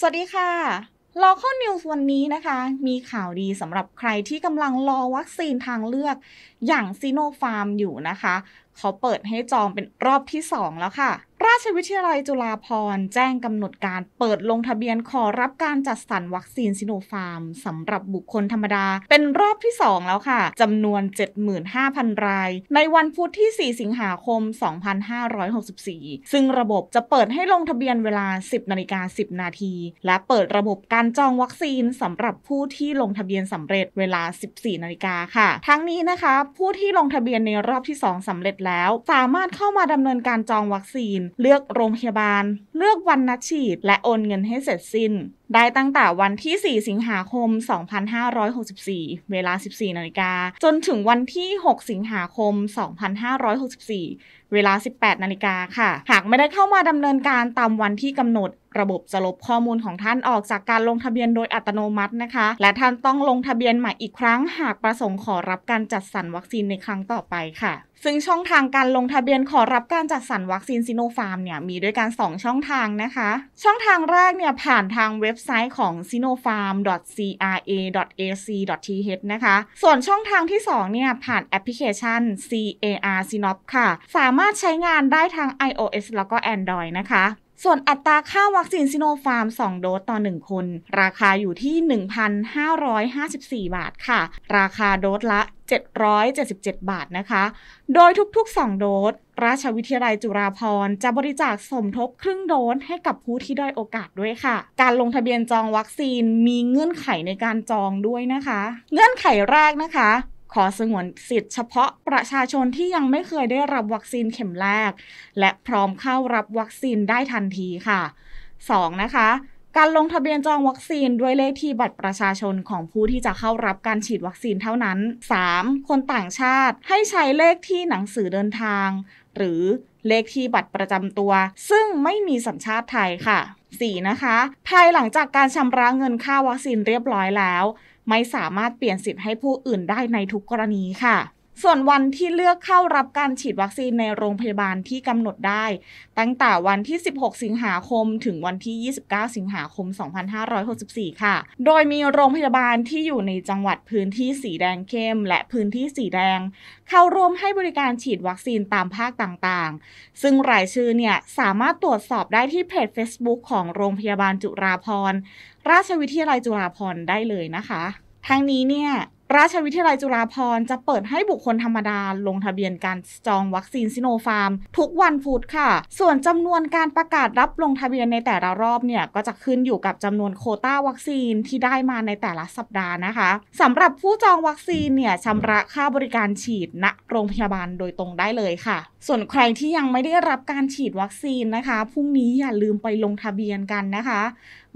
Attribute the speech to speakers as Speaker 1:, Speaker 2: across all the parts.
Speaker 1: สวัสดีค่ะอข้อน News วันนี้นะคะ มีข่าวดีสำหรับใครที่กำลังรอวัคซีนทางเลือกอย่างซีโนฟาร์มอยู่นะคะเขาเปิดให้จองเป็นรอบที่ 2 แล้วค่ะ ราชวิทยาลัยจุฬาภร์แจ้งกำหนดการเปิดลงทะเบียนขอรับการจัดสรรวัคซีนซิโนฟาร์ม สำหรับบุคคลธรรมดาเป็นรอบที่ 2 แล้วค่ะ จำนวน 75,000 ราย ในวันพุธที่ 4 สิงหาคม 2564 ซึ่งระบบจะเปิดให้ลงทะเบียนเวลา 10นาฬิกา10นาที และเปิดระบบการจองวัคซีนสำหรับผู้ที่ลงทะเบียนสำเร็จเวลา 14นาฬิกาค่ะ ทั้งนี้นะคะ ผู้ที่ลงทะเบียนในรอบที่2สำเร็จแล้วสามารถเข้ามาดำเนินการจองวัคซีน เลือกโรงพยาบาล เลือกวันนัดฉีด และโอนเงินให้เสร็จสิ้นได้ตั้งแต่วันที่ 4 สิงหาคม 2564 เวลา 14 นาฬิกา จนถึงวันที่ 6 สิงหาคม 2564 เวลา 18 นาฬิกาค่ะ หากไม่ได้เข้ามาดำเนินการตามวันที่กำหนดระบบจะลบข้อมูลของท่านออกจากการลงทะเบียนโดยอัตโนมัตินะคะ และท่านต้องลงทะเบียนใหม่อีกครั้งหากประสงค์ขอรับการจัดสรรวัคซีนในครั้งต่อไปค่ะ ซึ่งช่องทางการลงทะเบียนขอรับการจัดสรรวัคซีนซิโนฟาร์มเนี่ยมีด้วยกัน2ช่องทางนะคะ ช่องทางแรกเนี่ยผ่านทางเว็บไซต์ของ sinopharm.cra.ac.th นะคะ ส่วนช่องทางที่ 2เนี่ยผ่านแอปพลิเคชัน CAR Sinop ค่ะ สามารถใช้งานได้ทั้ง iOS แล้วก็ Android นะคะส่วนอัตราค่าวัคซีนซิโนฟาร์ม 2 โดสต่อ 1 คน ราคาอยู่ที่ 1,554 บาทค่ะ ราคาโดสละ 777 บาทนะคะ โดยทุกๆ 2 โดส ราชวิทยาลัยจุฬาภรณ์จะบริจาคสมทบครึ่งโดส ให้กับผู้ที่ด้อยโอกาสด้วยค่ะ การลงทะเบียนจองวัคซีนมีเงื่อนไขในการจองด้วยนะคะ เงื่อนไขแรกนะคะขอสงวนสิทธิ์เฉพาะประชาชนที่ยังไม่เคยได้รับวัคซีนเข็มแรก และพร้อมเข้ารับวัคซีนได้ทันทีค่ะ 2. นะคะการลงทะเบียนจองวัคซีนด้วยเลขที่บัตรประชาชนของผู้ที่จะเข้ารับการฉีดวัคซีนเท่านั้น 3. คนต่างชาติให้ใช้เลขที่หนังสือเดินทาง หรือเลขที่บัตรประจำตัว ซึ่งไม่มีสัญชาติไทยค่ะ 4. นะคะภายหลังจากการชำระเงินค่าวัคซีนเรียบร้อยแล้วไม่สามารถเปลี่ยนสิทธิ์ให้ผู้อื่นได้ในทุกกรณีค่ะส่วนวันที่เลือกเข้ารับการฉีดวัคซีนในโรงพยาบาลที่กำหนดได้ตั้งแต่วันที่ 16 สิงหาคม ถึงวันที่ 29 สิงหาคม 2564 ค่ะ โดยมีโรงพยาบาลที่อยู่ในจังหวัดพื้นที่สีแดงเข้มและพื้นที่สีแดง เข้าร่วมให้บริการฉีดวัคซีนตามภาคต่างๆ ซึ่งรายชื่อเนี่ยสามารถตรวจสอบได้ที่เพจ Facebook ของโรงพยาบาลจุฬาภรราชวิทยาลัยจุฬาภรได้เลยนะคะทั้งนี้เนี่ยราชวิทยาลัยจุฬาภรณ์จะเปิดให้บุคคลธรรมดา ลงทะเบียนการจองวัคซีนซิโนฟาร์มทุกวันพุธค่ะ ส่วนจำนวนการประกาศรับลงทะเบียนในแต่ละรอบเนี่ย ก็จะขึ้นอยู่กับจำนวนโคต้าวัคซีนที่ได้มาในแต่ละสัปดาห์นะคะ สำหรับผู้จองวัคซีนเนี่ยชำระค่าบริการฉีดณโรงพยาบาลโดยตรงได้เลยค่ะ ส่วนใครที่ยังไม่ได้รับการฉีดวัคซีนนะคะพรุ่งนี้อย่าลืมไปลงทะเบียนกันนะคะ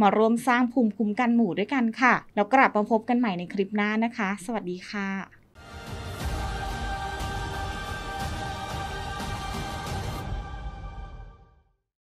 Speaker 1: มาร่วมสร้างภูมิคุ้มกันหมู่ด้วยกันค่ะ แล้วกลับมาพบกันใหม่ในคลิปหน้านะคะสวัสดีค่ะ